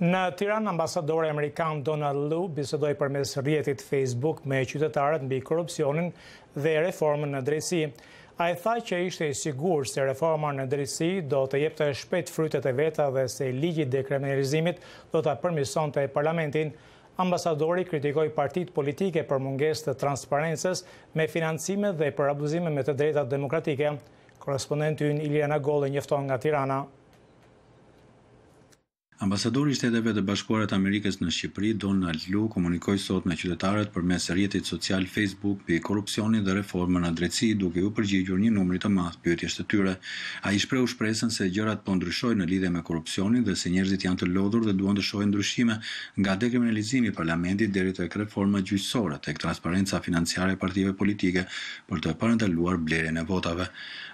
Në Tiranë ambasadori amerikan Donald Liu bisedoi përmes rrjetit Facebook me qytetarët mbi korrupsionin dhe reformën në drejtësi. A e tha që ishte i sigur se reforma në drejtësi do të jep të shpet frytet e veta dhe se ligjit dhe kriminalizimit do të përmison të parlamentin. Ambasadori kritikoj partit politike për munges të transparences me financime dhe për abuzime me të drejta demokratike. Korrespondentin Iliana Gollë njëfton nga Tirana. Ambasadori i Shteteve të Bashkuara të Amerikës në Shqipëri, Donald Lu, komunikoi sot me qytetarët përmes rrjetit social Facebook për korrupsionin dhe reformën në drejtësi, duke u përgjigjur një numri të madh pyetjesh të tyre. Ai shprehu shpresën se gjërat po ndryshojnë në lidhje me korrupsionin dhe se njerëzit janë të lodhur dhe duan të shohin ndryshime nga dekriminalizimi i parlamentit deri tek reforma gjyqësore, tek transparenca financiare e partive politike për të parandaluar blerjen e votave.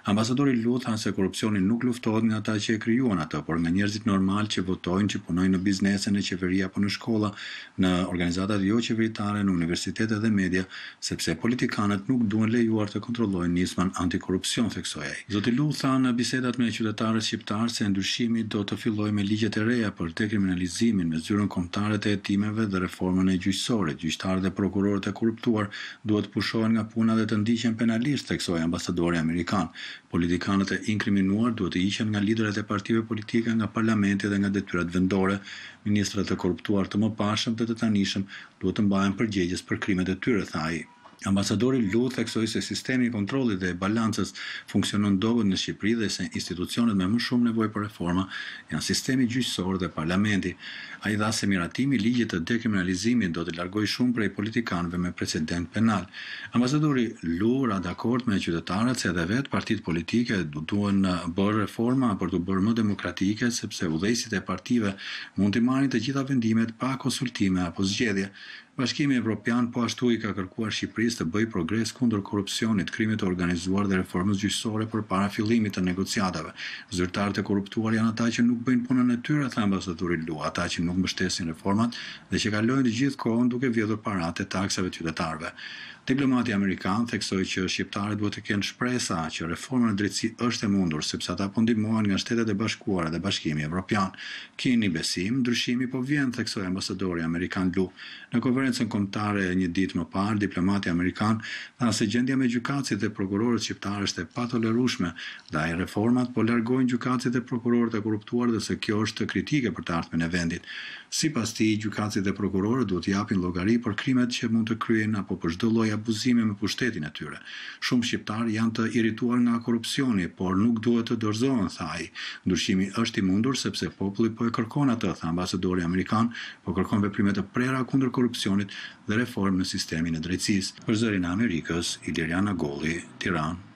Ambasadori Lu tha se korrupsioni nuk luftohet nga ata që e krijuan atë, por nga njerëzit normal që votojnë shkojnë, që punojnë në biznese, në qeveri apo në shkolla, në organizatat jo qeveritare, në universitete dhe media, sepse politikanët nuk duen lejuar të kontrollojnë nisman antikorupcion, theksoj ai. Zoti Lu tha në bisedat me qytetarët shqiptar se ndryshimi do të fillojë me ligjet e reja për dekriminalizimin me zyrën kombëtare të hetimeve dhe reformën e gjyqësore. Gjyqtarët dhe prokurorët e korruptuar duhet të pushohen nga puna dhe të ndiqen penalisht, theksoi ambasadori amerikan. Politikanët e inkriminuar duhet të hiqen nga liderët e partive politike, nga parlamenti dhe nga detyrat vendore, ministrat e korruptuar të më pashëm dhe të tanishëm duhet të mbajnë përgjegjes për krimet e tyre, tha i. Ambasadori Lul theksoi se sistemi i kontrollit dhe balancës funksionon dobët në Shqipëri dhe se institucionet me më shumë nevojë për reforma janë sistemi gjyqësor dhe parlamenti. Ai dha se miratimi i ligjit të dekriminalizimit do të largoj shumë prej politikanëve me precedent penal. Ambasadori lu ra dakord me qytetarët se edhe vetë partitë politike du duhen të uh, bëjnë reforma për të bërë më demokratike sepse ulësesit e partive mund të marrin të gjitha vendimet pa konsultime apo zgjedhje. Bashkimi Evropian po ashtu i ka kërkuar Shqipërisë të bëj progres kundër korrupsionit, krimit të organizuar dhe reformës gjyqësore për para fillimit të negociatave. Zyrtarët e korruptuar janë ata që nuk bëjnë punën e tyre, tha ambasadori Lu, ata që nuk mbështesin reformat dhe që kalojnë të gjithë kohën duke vjedhur paratë taksave qytetarëve. Diplomati amerikan theksoi që shqiptarët duhet të kenë shpresa që reforma e drejtësisë është e mundur sepse ata po ndihmohen nga Shtetet e Bashkuara dhe Bashkimi Evropian. Keni besim, ndryshimi po vjen, theksoi ambasadori amerikan Lu. Në konferencën kombëtare një ditë më parë, diplomati amerikan tha se gjendja me gjykatësit dhe prokurorët shqiptarë është e patolerueshme, ndaj reformat po largojnë gjykatësit dhe prokurorët e korruptuar dhe se kjo është kritike për të ardhmen e vendit. Sipas tij, gjykatësit dhe prokurorët duhet të japin llogari për krimet që mund të kryejnë apo për çdo lloj abuzime me pushtetin e tyre. Shumë shqiptar janë të irrituar nga korrupsioni, por nuk duhet të dorëzohen thaj. Ndryshimi është i mundur sepse populli po e kërkon atë, tha ambasadori amerikan, po kërkon veprime të prera kundër korrupsionit dhe reformë në sistemin e drejtësisë. Për zërin e Amerikës, Iliriana Golli, Tiranë.